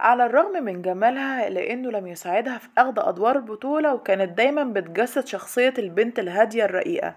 على الرغم من جمالها إلا إنه لم يساعدها في أخذ أدوار البطولة وكانت دايما بتجسد شخصية البنت الهادية الرقيقة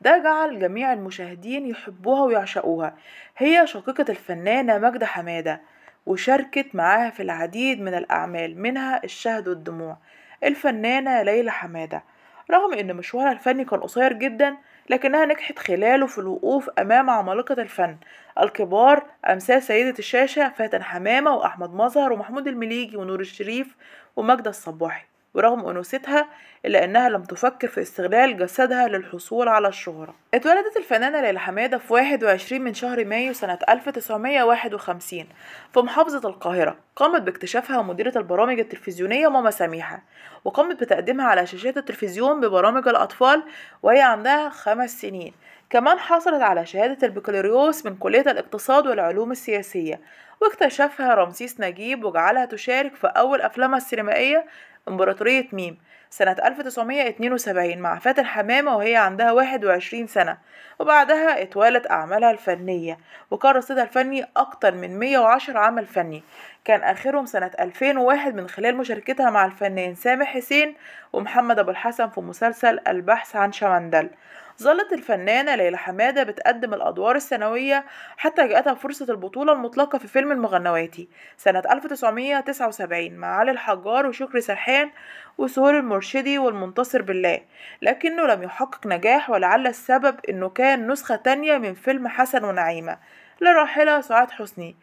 ده جعل جميع المشاهدين يحبوها ويعشقوها هي شقيقة الفنانة مجدة حمادة وشاركت معاها في العديد من الأعمال منها الشهد والدموع الفنانة ليلى حمادة رغم إن مشوارها الفني كان قصير جدا لكنها نجحت خلاله في الوقوف أمام عمالقة الفن الكبار أمثال سيدة الشاشة فاتن حمامة وأحمد مظهر ومحمود المليجي ونور الشريف ومجد الصباحي ورغم أنوثتها إلا أنها لم تفكر في استغلال جسدها للحصول على الشهرة اتولدت الفنانة ليلى حمادة في 21 من شهر مايو سنة 1951 في محافظة القاهرة قامت باكتشافها مديرة البرامج التلفزيونية ماما سميحة وقامت بتقديمها على شاشات التلفزيون ببرامج الأطفال وهي عندها خمس سنين كمان حصلت على شهادة البكالوريوس من كلية الاقتصاد والعلوم السياسية واكتشفها رمسيس نجيب وجعلها تشارك في أول أفلامها السينمائية إمبراطورية ميم سنة 1972 مع فاتن حمامة وهي عندها 21 سنة وبعدها اتوالت أعمالها الفنية وكان رصيدها الفني أكتر من 110 عمل فني كان آخرهم سنة 2001 من خلال مشاركتها مع الفنان سامح حسين ومحمد أبو الحسن في مسلسل البحث عن شمندل ظلت الفنانة ليلى حمادة بتقدم الأدوار السنوية حتى جاءتها فرصة البطولة المطلقة في فيلم المغنواتي سنة 1979 مع علي الحجار وشكري سرحان وسهول المرشدي والمنتصر بالله لكنه لم يحقق نجاح ولعل السبب أنه كان نسخة تانية من فيلم حسن ونعيمة للراحلة سعاد حسني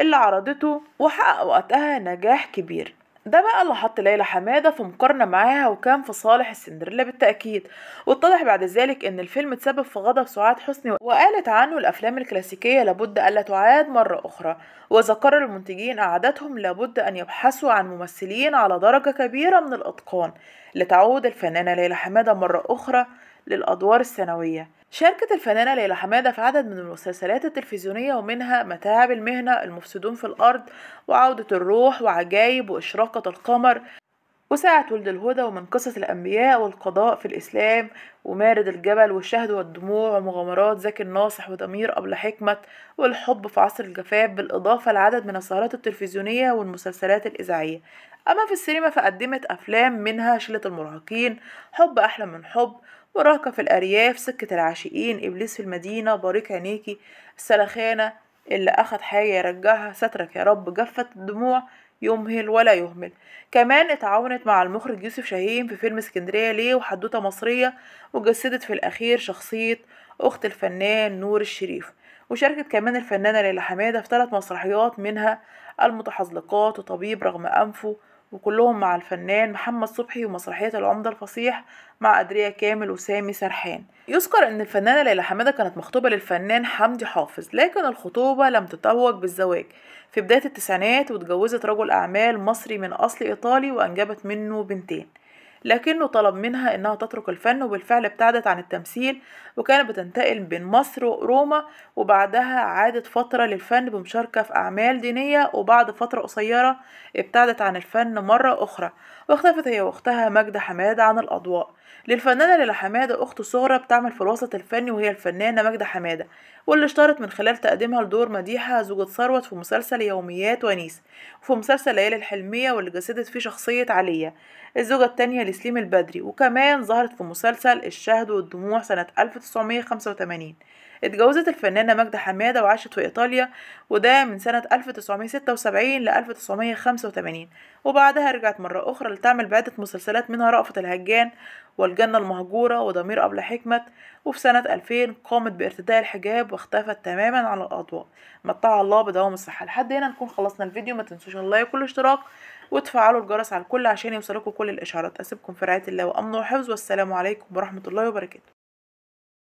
اللي عرضته وحقق وقتها نجاح كبير ده بقى اللي حط ليلى حمادة في مقارنة معاها وكان في صالح السندريلا بالتأكيد واتضح بعد ذلك ان الفيلم تسبب في غضب سعاد حسني وقالت عنه الأفلام الكلاسيكية لابد ألا تعاد مرة أخرى وإذا قرر المنتجين أعادتهم لابد أن يبحثوا عن ممثلين على درجة كبيرة من الإتقان لتعود الفنانة ليلى حمادة مرة أخرى للأدوار الثانوية شاركت الفنانة ليلى حمادة في عدد من المسلسلات التلفزيونية ومنها متاعب المهنة المفسدون في الأرض وعودة الروح وعجايب وإشراقة القمر وساعة ولد الهدى ومن قصص الأنبياء والقضاء في الإسلام ومارد الجبل والشهد والدموع ومغامرات زكي الناصح وضمير قبل حكمة والحب في عصر الجفاف بالإضافة لعدد من السهرات التلفزيونية والمسلسلات الإذاعية أما في السينما فقدمت أفلام منها شلة المراهقين حب أحلى من حب مراهقة في الأرياف سكة العاشقين إبليس في المدينة بارك عينيكي السلخانة اللي أخد حاجة يرجعها سترك يا رب جفت الدموع يمهل ولا يهمل كمان اتعاونت مع المخرج يوسف شاهين في فيلم اسكندرية ليه وحدوتة مصرية وجسدت في الأخير شخصية أخت الفنان نور الشريف وشاركت كمان الفنانة ليلى حمادة في ثلاث مسرحيات منها المتحزلقات وطبيب رغم أنفه وكلهم مع الفنان محمد صبحي ومسرحية العمدة الفصيح مع أدرية كامل وسامي سرحان يذكر أن الفنانة ليلى حمادة كانت مخطوبة للفنان حمدي حافظ لكن الخطوبة لم تتوج بالزواج في بداية التسعينات واتجوزت رجل أعمال مصري من أصل إيطالي وأنجبت منه بنتين لكنه طلب منها إنها تترك الفن وبالفعل ابتعدت عن التمثيل وكانت بتنتقل بين مصر وروما وبعدها عادت فترة للفن بمشاركة في أعمال دينية وبعد فترة قصيرة ابتعدت عن الفن مرة أخرى واختفت هي وأختها ماجدة حمادة عن الأضواء للفنانة ليلى حمادة أخت صغرى بتعمل في الوسط الفني وهي الفنانة ماجدة حمادة واللي اشتهرت من خلال تقديمها لدور مديحة زوجة ثروت في مسلسل يوميات ونيس وفي مسلسل ليالي الحلمية واللي جسدت فيه شخصية عليا الزوجة التانية لسليم البدري وكمان ظهرت في مسلسل الشهد والدموع سنة 1985 اتجوزت الفنانة ماجدة حمادة وعاشت في إيطاليا وده من سنة 1976 ل 1985 وبعدها رجعت مرة أخرى لتعمل بعدة مسلسلات منها رأفة الهجان والجنة المهجورة وضمير أبلة حكمة وفي سنة 2000 قامت بارتداء الحجاب واختفت تماما على الأضواء متع الله بدوام الصحة لحد هنا نكون خلصنا الفيديو ما تنسوش اللايك والاشتراك وتفعلوا الجرس على الكل عشان يوصلكم كل الإشعارات أسيبكم في رعاية الله وأمن وحفظ والسلام عليكم ورحمة الله وبركاته